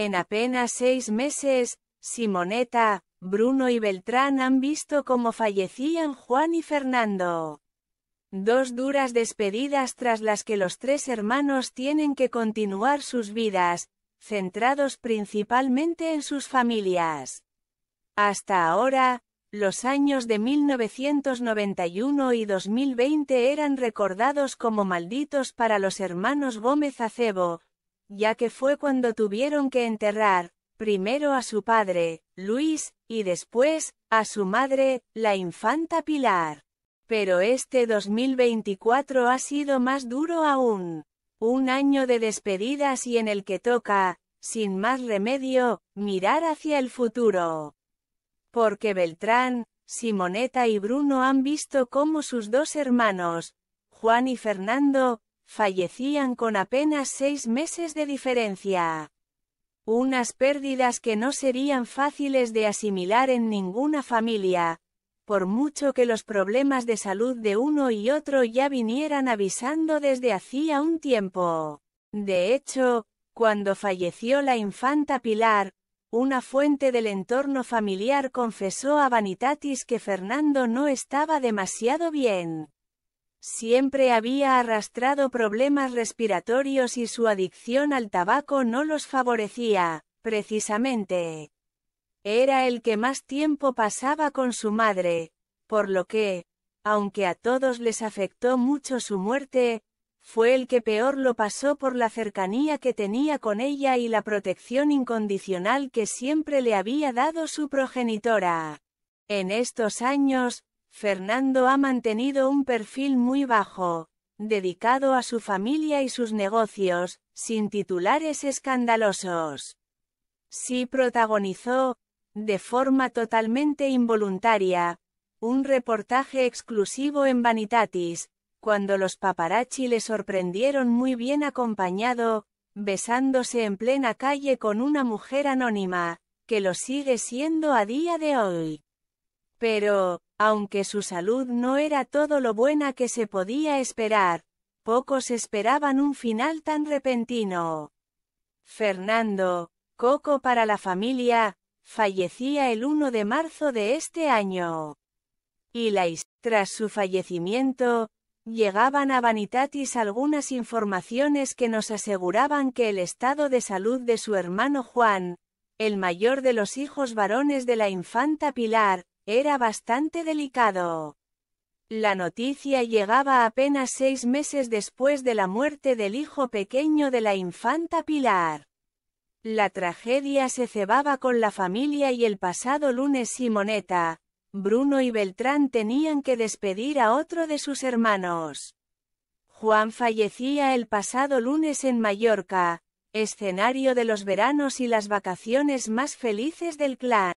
En apenas seis meses, Simoneta, Bruno y Beltrán han visto cómo fallecían Juan y Fernando. Dos duras despedidas tras las que los tres hermanos tienen que continuar sus vidas, centrados principalmente en sus familias. Hasta ahora, los años de 1991 y 2020 eran recordados como malditos para los hermanos Gómez Acebo, ya que fue cuando tuvieron que enterrar, primero a su padre, Luis, y después, a su madre, la infanta Pilar. Pero este 2024 ha sido más duro aún. Un año de despedidas y en el que toca, sin más remedio, mirar hacia el futuro. Porque Beltrán, Simoneta y Bruno han visto cómo sus dos hermanos, Juan y Fernando, fallecían con apenas seis meses de diferencia. Unas pérdidas que no serían fáciles de asimilar en ninguna familia, por mucho que los problemas de salud de uno y otro ya vinieran avisando desde hacía un tiempo. De hecho, cuando falleció la infanta Pilar, una fuente del entorno familiar confesó a Vanitatis que Fernando no estaba demasiado bien. Siempre había arrastrado problemas respiratorios y su adicción al tabaco no los favorecía, precisamente. Era el que más tiempo pasaba con su madre, por lo que, aunque a todos les afectó mucho su muerte, fue el que peor lo pasó por la cercanía que tenía con ella y la protección incondicional que siempre le había dado su progenitora. En estos años, Fernando ha mantenido un perfil muy bajo, dedicado a su familia y sus negocios, sin titulares escandalosos. Sí protagonizó, de forma totalmente involuntaria, un reportaje exclusivo en Vanitatis, cuando los paparazzi le sorprendieron muy bien acompañado, besándose en plena calle con una mujer anónima, que lo sigue siendo a día de hoy. Pero, aunque su salud no era todo lo buena que se podía esperar, pocos esperaban un final tan repentino. Fernando, Coco para la familia, fallecía el 1 de marzo de este año. Y la tras su fallecimiento, llegaban a Vanitatis algunas informaciones que nos aseguraban que el estado de salud de su hermano Juan, el mayor de los hijos varones de la infanta Pilar, era bastante delicado. La noticia llegaba apenas seis meses después de la muerte del hijo pequeño de la infanta Pilar. La tragedia se cebaba con la familia y el pasado lunes Simoneta, Bruno y Beltrán tenían que despedir a otro de sus hermanos. Juan fallecía el pasado lunes en Mallorca, escenario de los veranos y las vacaciones más felices del clan.